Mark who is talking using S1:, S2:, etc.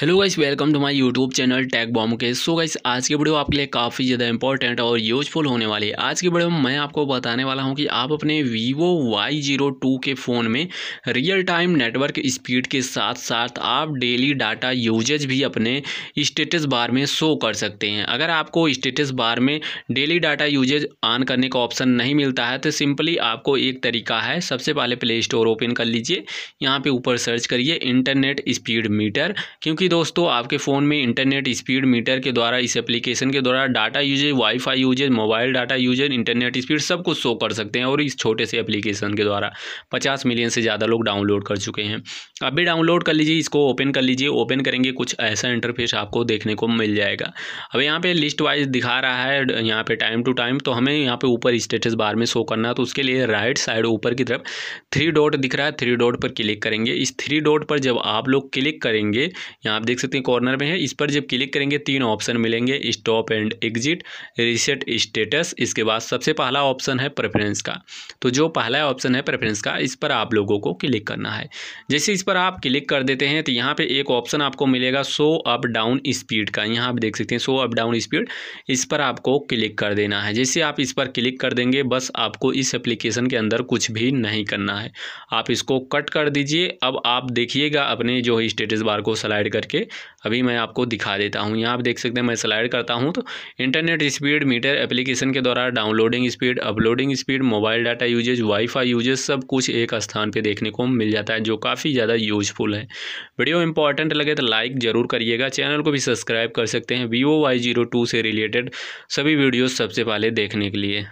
S1: hello guys welcome to my YouTube channel tag bomb के so guys आज की video आपके लिए काफ़ी ज़्यादा इंपॉर्टेंट और यूजफुल होने वाली है आज की वीडियो में मैं आपको बताने वाला हूं कि आप अपने वीवो वाई जीरो टू के फ़ोन में रियल टाइम नेटवर्क स्पीड के साथ साथ आप डेली डाटा यूजेज भी अपने स्टेटस बार में शो कर सकते हैं अगर आपको स्टेटस बार में डेली डाटा यूजेज ऑन करने का ऑप्शन नहीं मिलता है तो सिंपली आपको एक तरीका है सबसे पहले प्ले स्टोर ओपन कर लीजिए यहाँ पर ऊपर सर्च करिए इंटरनेट स्पीड मीटर क्योंकि कि दोस्तों आपके फ़ोन में इंटरनेट स्पीड मीटर के द्वारा इस एप्लीकेशन के द्वारा data usage wifi usage mobile data usage internet speed सब कुछ शो कर सकते हैं और इस छोटे से एप्लीकेशन के द्वारा पचास मिलियन से ज़्यादा लोग डाउनलोड कर चुके हैं अभी डाउनलोड कर लीजिए इसको ओपन कर लीजिए ओपन करेंगे कुछ ऐसा इंटरफेस आपको देखने को मिल जाएगा अब यहाँ पे लिस्ट वाइज दिखा रहा है यहाँ पे टाइम टू टाइम तो हमें यहाँ पे ऊपर स्टेटस बार में शो करना है तो उसके लिए राइट साइड ऊपर की तरफ थ्री डॉट दिख रहा है थ्री डॉट पर क्लिक करेंगे इस थ्री डॉट पर जब आप लोग क्लिक करेंगे यहाँ आप देख सकते हैं कॉर्नर में है इस पर जब क्लिक करेंगे तीन ऑप्शन मिलेंगे stop and exit reset status इसके बाद सबसे पहला ऑप्शन है प्रेफरेंस का तो जो पहला ऑप्शन है प्रेफरेंस का इस पर आप लोगों को क्लिक करना है जैसे इस पर आप क्लिक कर देते हैं तो यहाँ पे एक ऑप्शन आपको मिलेगा सो अप डाउन स्पीड का यहाँ आप देख सकते हैं सो अप डाउन स्पीड इस पर आपको क्लिक कर देना है जैसे आप इस पर क्लिक कर देंगे बस आपको इस एप्लीकेशन के अंदर कुछ भी नहीं करना है आप इसको कट कर दीजिए अब आप देखिएगा अपने जो है स्टेटस बार को स्लाइड करके अभी मैं आपको दिखा देता हूँ यहाँ आप देख सकते हैं मैं स्लाइड करता हूँ तो इंटरनेट स्पीड मीटर एप्लीकेशन के द्वारा downloading speed uploading speed mobile data usage wifi usage सब कुछ एक स्थान पर देखने को मिल जाता है जो काफ़ी ज़्यादा यूजफुल है वीडियो इंपॉर्टेंट लगे तो लाइक ज़रूर करिएगा चैनल को भी सब्सक्राइब कर सकते हैं वीवो वाई जीरो टू से रिलेटेड सभी वीडियोस सबसे पहले देखने के लिए